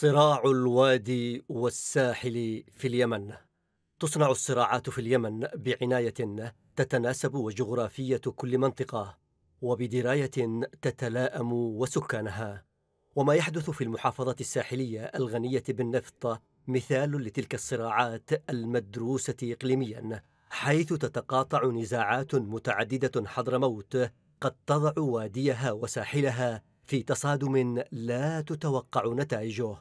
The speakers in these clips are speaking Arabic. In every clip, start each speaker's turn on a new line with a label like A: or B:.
A: صراع الوادي والساحل في اليمن تصنع الصراعات في اليمن بعناية تتناسب وجغرافية كل منطقة وبدراية تتلاءم وسكانها وما يحدث في المحافظة الساحلية الغنية بالنفط مثال لتلك الصراعات المدروسة إقليمياً حيث تتقاطع نزاعات متعددة حضرموت قد تضع واديها وساحلها في تصادم لا تتوقع نتائجه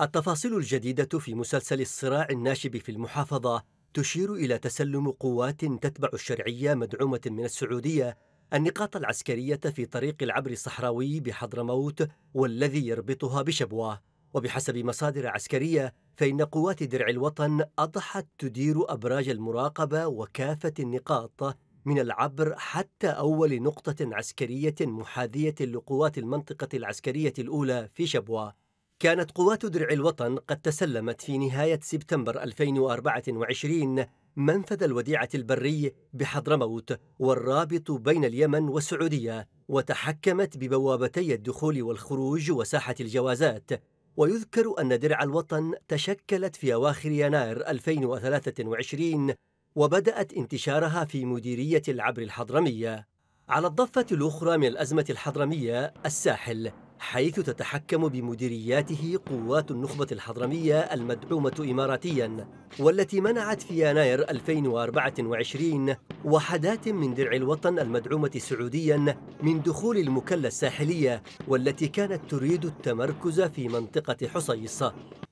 A: التفاصيل الجديدة في مسلسل الصراع الناشب في المحافظة تشير إلى تسلم قوات تتبع الشرعية مدعومة من السعودية النقاط العسكرية في طريق العبر الصحراوي بحضرموت والذي يربطها بشبوة وبحسب مصادر عسكرية فإن قوات درع الوطن أضحت تدير أبراج المراقبة وكافة النقاط من العبر حتى أول نقطة عسكرية محاذية لقوات المنطقة العسكرية الأولى في شبوة كانت قوات درع الوطن قد تسلمت في نهاية سبتمبر 2024 منفذ الوديعة البري بحضرموت والرابط بين اليمن والسعودية وتحكمت ببوابتي الدخول والخروج وساحة الجوازات ويذكر أن درع الوطن تشكلت في أواخر يناير 2023 وبدأت انتشارها في مديرية العبر الحضرمية على الضفة الأخرى من الأزمة الحضرمية الساحل حيث تتحكم بمديرياته قوات النخبة الحضرمية المدعومة إماراتياً والتي منعت في يناير 2024 وحدات من درع الوطن المدعومة سعودياً من دخول المكلا الساحلية والتي كانت تريد التمركز في منطقة حصيص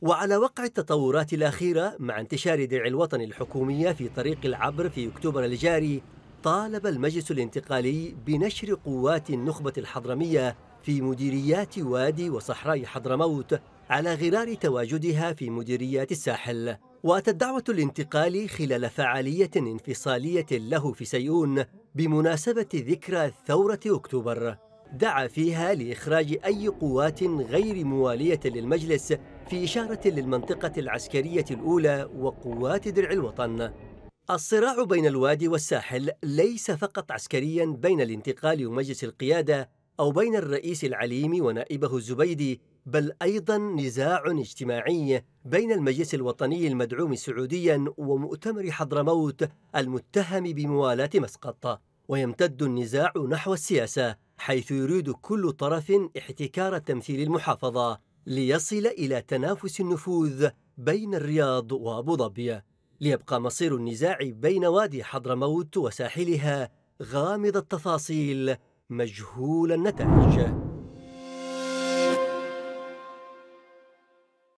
A: وعلى وقع التطورات الأخيرة مع انتشار درع الوطن الحكومية في طريق العبر في أكتوبر الجاري طالب المجلس الانتقالي بنشر قوات النخبة الحضرمية في مديريات وادي وصحراء حضرموت على غرار تواجدها في مديريات الساحل وأتت دعوة الانتقال خلال فعالية انفصالية له في سيئون بمناسبة ذكرى ثورة أكتوبر دعا فيها لإخراج أي قوات غير موالية للمجلس في إشارة للمنطقة العسكرية الأولى وقوات درع الوطن الصراع بين الوادي والساحل ليس فقط عسكريا بين الانتقال ومجلس القيادة أو بين الرئيس العليمي ونائبه الزبيدي بل أيضا نزاع اجتماعي بين المجلس الوطني المدعوم سعوديا ومؤتمر حضرموت المتهم بموالاة مسقط ويمتد النزاع نحو السياسة حيث يريد كل طرف احتكار تمثيل المحافظة ليصل إلى تنافس النفوذ بين الرياض وأبو ظبي ليبقى مصير النزاع بين وادي حضرموت وساحلها غامض التفاصيل مجهول النتائج